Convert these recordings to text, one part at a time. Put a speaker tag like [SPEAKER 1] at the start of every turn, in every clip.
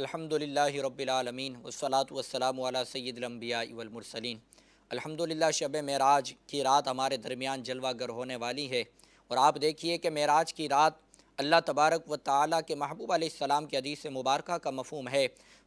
[SPEAKER 1] अलहमदिल्ला रबालमीन वसलात वसलाम सैदम्बिया इवलमरसलिन अलहमदिल्ला शब मराज की रात हमारे दरमियान जलवागर होने वाली है और आप देखिए कि मराज की रात अल्लाह तबारक व ताला के महबूब आसमाम के हदीस मुबारक का मफहम है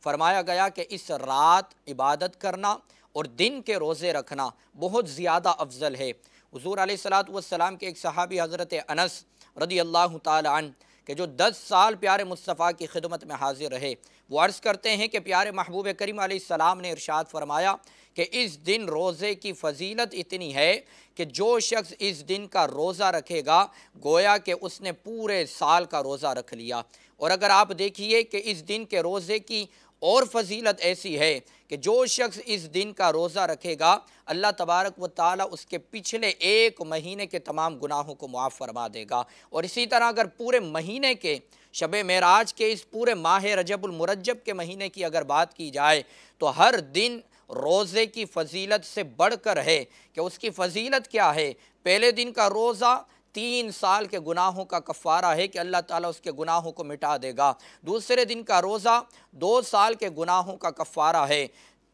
[SPEAKER 1] फरमाया गया कि इस रात इबादत करना और दिन के रोज़े रखना बहुत ज़्यादा अफजल है हजूर सलात वसलाम के एक सहाबी हज़रत अनस रदी अल्लाह तन कि जो दस साल प्यारे मुस्तफ़ा की खिदमत में हाजिर रहे वो अर्ज़ करते हैं कि प्यारे महबूब करीम सलाम ने इरशाद फरमाया कि इस दिन रोज़े की फजीलत इतनी है कि जो शख्स इस दिन का रोज़ा रखेगा गोया कि उसने पूरे साल का रोज़ा रख लिया और अगर आप देखिए कि इस दिन के रोज़े की और फजीलत ऐसी है कि जो शख्स इस दिन का रोज़ा रखेगा अल्लाह तबारक व ताली उसके पिछले एक महीने के तमाम गुनाहों को मुआफ़ फरमा देगा और इसी तरह अगर पूरे महीने के शब मराज के इस पूरे माह रजबुलमरजब के महीने की अगर बात की जाए तो हर दिन रोज़े की फजीलत से बढ़कर है कि उसकी फजीलत क्या है पहले दिन का रोज़ा तीन साल के गुनाहों का कफ़ारा है कि अल्लाह ताला उसके गुनाहों को मिटा देगा दूसरे दिन का रोज़ा दो साल के गुनाहों का कफ़ारा है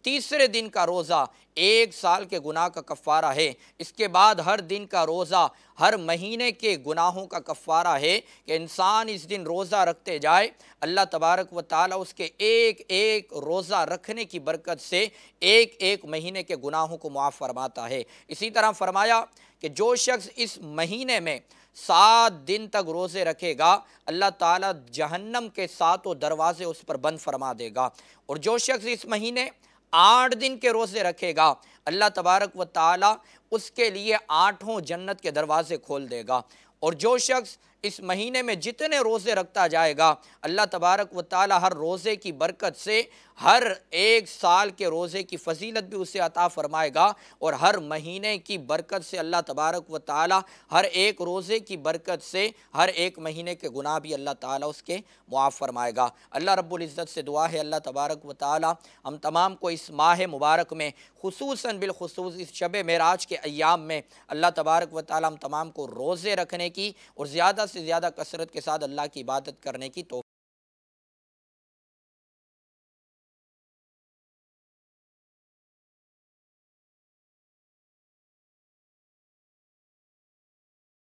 [SPEAKER 1] तीसरे दिन का रोज़ा एक साल के गुनाह का कफ़ारा है इसके बाद हर दिन का रोज़ा हर महीने के गुनाहों का कफ़ारा है कि इंसान इस दिन रोज़ा रखते जाए अल्लाह तबारक व ताली उसके एक एक रोज़ा रखने की बरकत से एक एक महीने के गुनाहों को मुआफ़ फरमाता है इसी तरह फरमाया कि जो शख्स इस महीने में सात दिन तक रोज़े रखेगा अल्लाह ताला जहन्नम के सातों दरवाज़े उस पर बंद फरमा देगा और जो शख्स इस महीने आठ दिन के रोज़े रखेगा अल्लाह तबारक व ताला उसके लिए आठों जन्नत के दरवाज़े खोल देगा और जो शख्स इस महीने में जितने रोज़े रखता जाएगा अल्लाह तबारक व ताली हर रोज़े की बरकत से हर एक साल के रोज़े की फजीलत भी उसे अता फ़रमाएगा और हर महीने की बरकत से अल्लाह तबारक व ताली हर एक रोज़े की बरकत से हर एक महीने के गुनाह भी अल्लाह ताला उसके मुआफ़ फरमाएगा अल्लाह रब्ज़त से दुआ है अल्लाह तबारक व ताली हम तमाम को इस माह मुबारक में खसूस बिलखसूस इस शब मराज के अयाम में अल्लाह तबारक व ताली हम तमाम को रोज़े रखने की और ज़्यादा से से ज़्यादा कसरत के साथ अल्लाह की इबादत करने की तो